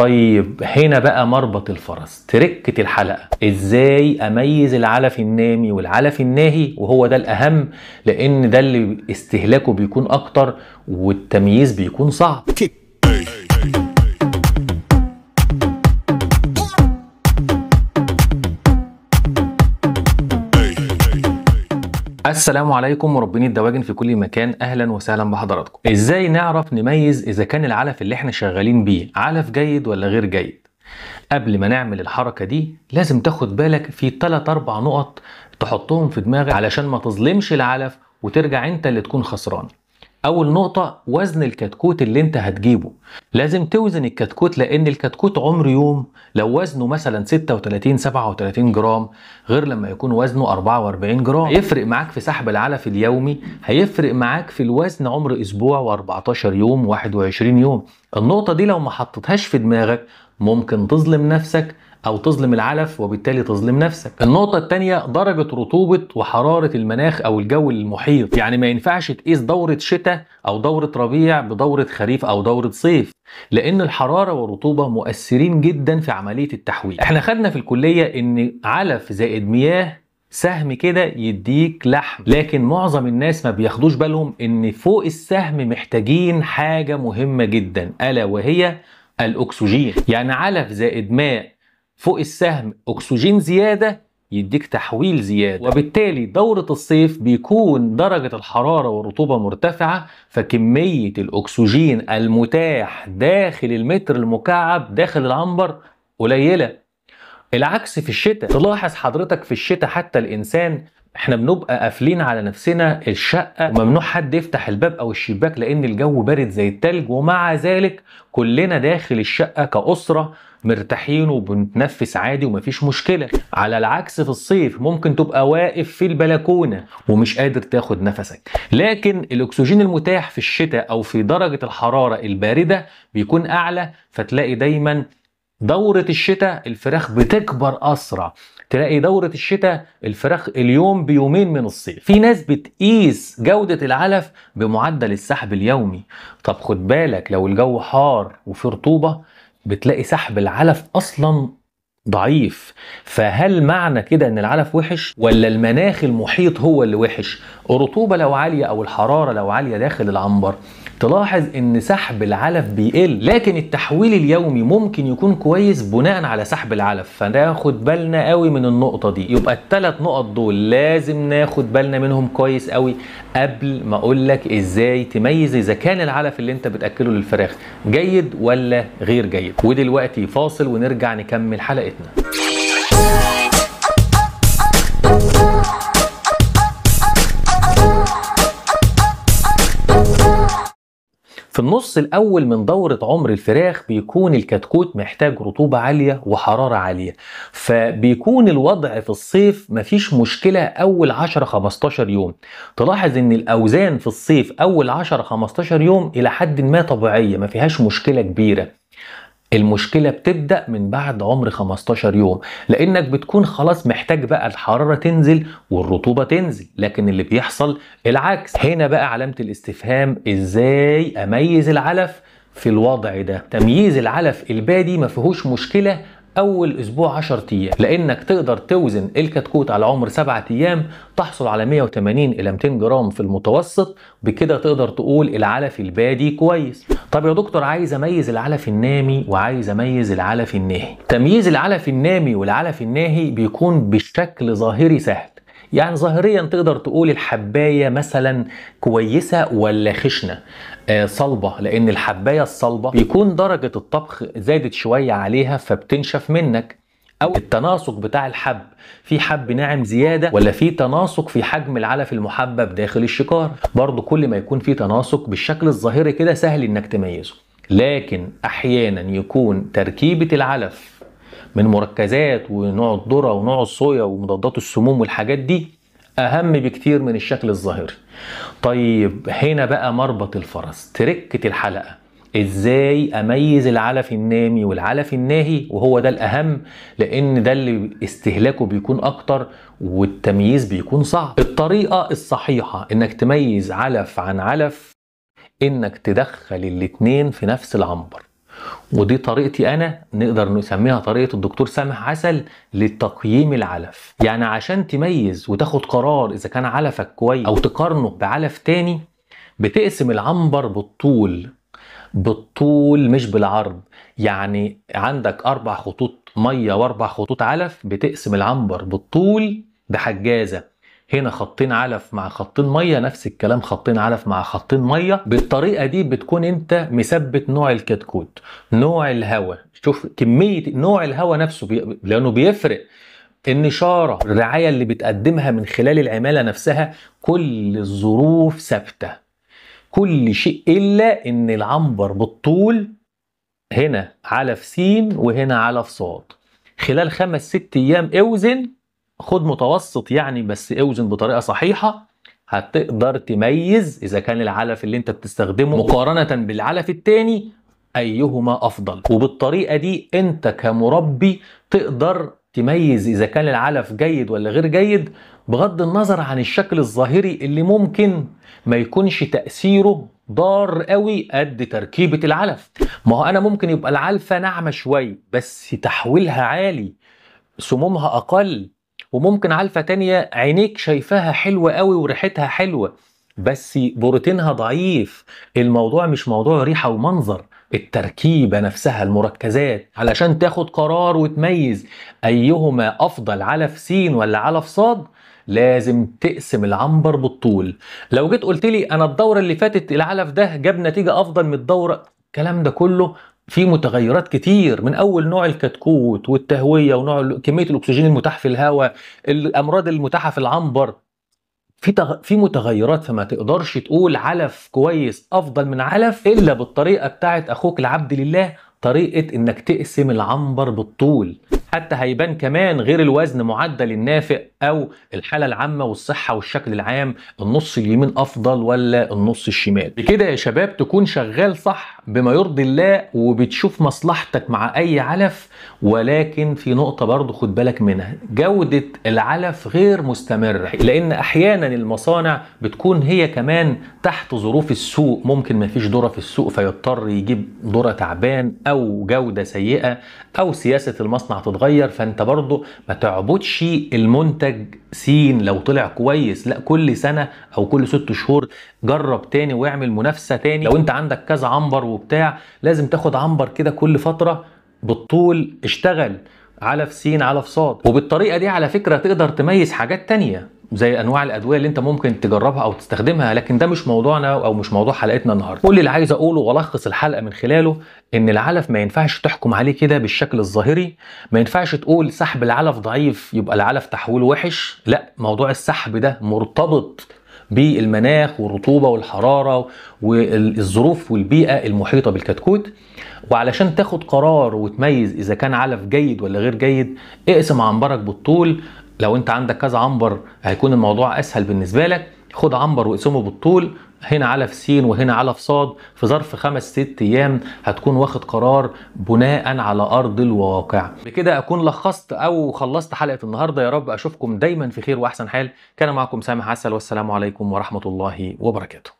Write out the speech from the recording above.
طيب هنا بقى مربط الفرس تركة الحلقة ازاي اميز العلف النامي والعلف الناهي وهو ده الاهم لان ده اللي استهلاكه بيكون اكتر والتمييز بيكون صعب السلام عليكم مربين الدواجن في كل مكان اهلا وسهلا بحضراتكم ازاي نعرف نميز اذا كان العلف اللي احنا شغالين بيه علف جيد ولا غير جيد قبل ما نعمل الحركه دي لازم تاخد بالك في 3 4 نقط تحطهم في دماغك علشان ما تظلمش العلف وترجع انت اللي تكون خسران اول نقطه وزن الكتكوت اللي انت هتجيبه لازم توزن الكتكوت لان الكتكوت عمر يوم لو وزنه مثلا 36 37 جرام غير لما يكون وزنه 44 جرام هيفرق معاك في سحب العلف اليومي هيفرق معاك في الوزن عمر اسبوع و14 يوم 21 يوم النقطه دي لو ما حطيتهاش في دماغك ممكن تظلم نفسك او تظلم العلف وبالتالي تظلم نفسك النقطه الثانيه درجه رطوبه وحراره المناخ او الجو المحيط يعني ما ينفعش تقيس دوره شتاء او دوره ربيع بدوره خريف او دوره صيف لان الحراره والرطوبه مؤثرين جدا في عمليه التحويل احنا خدنا في الكليه ان علف زائد مياه سهم كده يديك لحم لكن معظم الناس ما بياخدوش بالهم ان فوق السهم محتاجين حاجه مهمه جدا الا وهي الاكسجين يعني علف زائد ماء فوق السهم اكسجين زياده يديك تحويل زياده وبالتالي دوره الصيف بيكون درجه الحراره والرطوبه مرتفعه فكميه الاكسجين المتاح داخل المتر المكعب داخل العنبر قليله العكس في الشتاء تلاحظ حضرتك في الشتاء حتى الانسان احنا بنبقى قافلين على نفسنا الشقه وممنوع حد يفتح الباب او الشباك لان الجو بارد زي التلج ومع ذلك كلنا داخل الشقه كاسره مرتاحين وبنتنفس عادي ومفيش مشكله على العكس في الصيف ممكن تبقى واقف في البلكونه ومش قادر تاخد نفسك لكن الاكسجين المتاح في الشتاء او في درجه الحراره البارده بيكون اعلى فتلاقي دايما دورة الشتاء الفراخ بتكبر أسرع تلاقي دورة الشتاء الفراخ اليوم بيومين من الصيف في ناس بتقيس جودة العلف بمعدل السحب اليومي طب خد بالك لو الجو حار وفي رطوبة بتلاقي سحب العلف أصلا ضعيف فهل معنى كده ان العلف وحش ولا المناخ المحيط هو اللي وحش الرطوبة لو عالية او الحرارة لو عالية داخل العنبر تلاحظ ان سحب العلف بيقل لكن التحويل اليومي ممكن يكون كويس بناء على سحب العلف فناخد بالنا قوي من النقطه دي يبقى الثلاث نقط دول لازم ناخد بالنا منهم كويس قوي قبل ما اقول لك ازاي تميز اذا كان العلف اللي انت بتاكله للفراخ جيد ولا غير جيد ودلوقتي فاصل ونرجع نكمل حلقتنا في النص الأول من دورة عمر الفراخ بيكون الكتكوت محتاج رطوبة عالية وحرارة عالية فبيكون الوضع في الصيف مفيش مشكلة أول 10-15 يوم تلاحظ إن الأوزان في الصيف أول 10-15 يوم إلى حد ما طبيعية ما فيهاش مشكلة كبيرة المشكلة بتبدأ من بعد عمر 15 يوم لأنك بتكون خلاص محتاج بقى الحرارة تنزل والرطوبة تنزل لكن اللي بيحصل العكس هنا بقى علامة الاستفهام إزاي أميز العلف في الوضع ده تمييز العلف البادي ما فيهوش مشكلة اول اسبوع 10 ايام لانك تقدر توزن الكتكوت على عمر 7 ايام تحصل على 180 الى 200 جرام في المتوسط بكده تقدر تقول العلف البادي كويس طب يا دكتور عايز اميز العلف النامي وعايز اميز العلف الناهي تمييز العلف النامي والعلف الناهي بيكون بشكل ظاهري سهل يعني ظاهريا تقدر تقول الحبايه مثلا كويسه ولا خشنه آه، صلبه لان الحبايه الصلبه بيكون درجه الطبخ زادت شويه عليها فبتنشف منك او التناسق بتاع الحب في حب ناعم زياده ولا في تناسق في حجم العلف المحبب داخل الشكار برضو كل ما يكون في تناسق بالشكل الظاهري كده سهل انك تميزه لكن احيانا يكون تركيبه العلف من مركزات ونوع الذره ونوع الصويا ومضادات السموم والحاجات دي اهم بكتير من الشكل الظاهري طيب هنا بقى مربط الفرس تركه الحلقه ازاي اميز العلف النامي والعلف الناهي وهو ده الاهم لان ده اللي استهلاكه بيكون اكتر والتمييز بيكون صعب الطريقه الصحيحه انك تميز علف عن علف انك تدخل الاتنين في نفس العنبر ودي طريقتي انا نقدر نسميها طريقه الدكتور سامح عسل لتقييم العلف يعني عشان تميز وتاخد قرار اذا كان علفك كويس او تقارنه بعلف تاني بتقسم العنبر بالطول بالطول مش بالعرض يعني عندك اربع خطوط ميه واربع خطوط علف بتقسم العنبر بالطول بحجازه هنا خطين علف مع خطين ميه نفس الكلام خطين علف مع خطين ميه بالطريقه دي بتكون انت مثبت نوع الكتكوت نوع الهواء شوف كميه نوع الهواء نفسه بي... لانه بيفرق النشاره الرعايه اللي بتقدمها من خلال العماله نفسها كل الظروف ثابته كل شيء الا ان العنبر بالطول هنا علف سين وهنا علف صاد خلال خمس ست ايام اوزن خد متوسط يعني بس اوزن بطريقه صحيحه هتقدر تميز اذا كان العلف اللي انت بتستخدمه مقارنه بالعلف التاني ايهما افضل وبالطريقه دي انت كمربي تقدر تميز اذا كان العلف جيد ولا غير جيد بغض النظر عن الشكل الظاهري اللي ممكن ما يكونش تاثيره ضار قوي قد تركيبه العلف ما هو انا ممكن يبقى العلفه ناعمه شويه بس تحويلها عالي سمومها اقل وممكن علفه تانية عينيك شايفاها حلوه قوي وريحتها حلوه بس بروتينها ضعيف الموضوع مش موضوع ريحه ومنظر التركيبه نفسها المركزات علشان تاخد قرار وتميز ايهما افضل علف سين ولا علف صاد لازم تقسم العنبر بالطول لو جيت قلت لي انا الدوره اللي فاتت العلف ده جاب نتيجه افضل من الدوره الكلام ده كله في متغيرات كتير من اول نوع الكتكوت والتهويه ونوع كميه الاكسجين المتاح في الهواء الامراض المتاحه في العنبر في تغ... في متغيرات فما تقدرش تقول علف كويس افضل من علف الا بالطريقه بتاعت اخوك العبد لله طريقه انك تقسم العنبر بالطول حتى هيبان كمان غير الوزن معدل النافق او الحاله العامه والصحه والشكل العام النص اليمين افضل ولا النص الشمال بكده يا شباب تكون شغال صح بما يرضي الله وبتشوف مصلحتك مع اي علف ولكن في نقطه برضو خد بالك منها جوده العلف غير مستمره لان احيانا المصانع بتكون هي كمان تحت ظروف السوق ممكن ما فيش ذره في السوق فيضطر يجيب ذره تعبان او جوده سيئه او سياسه المصنع تتغير فانت برضو ما تعبدش المنتج سين لو طلع كويس لا كل سنه او كل ست شهور جرب تاني واعمل منافسه تاني لو انت عندك كذا عنبر وبتاع لازم تاخد عنبر كده كل فتره بالطول اشتغل على في سين على في صاد وبالطريقه دي على فكره تقدر تميز حاجات تانية زي انواع الادويه اللي انت ممكن تجربها او تستخدمها لكن ده مش موضوعنا او مش موضوع حلقتنا النهارده كل اللي عايز اقوله والخص الحلقه من خلاله ان العلف ما ينفعش تحكم عليه كده بالشكل الظاهري ما ينفعش تقول سحب العلف ضعيف يبقى العلف تحويله وحش لا موضوع السحب ده مرتبط بالمناخ والرطوبه والحراره والظروف والبيئه المحيطه بالكتكوت وعلشان تاخد قرار وتميز اذا كان علف جيد ولا غير جيد اقسم عنبرك بالطول لو انت عندك كذا عنبر هيكون الموضوع اسهل بالنسبه لك خد عنبر واقسمه بالطول هنا على في سين وهنا على في صاد في ظرف خمس ست ايام هتكون واخد قرار بناء على ارض الواقع بكده اكون لخصت او خلصت حلقه النهارده يا رب اشوفكم دايما في خير واحسن حال كان معكم سامح عسل والسلام عليكم ورحمه الله وبركاته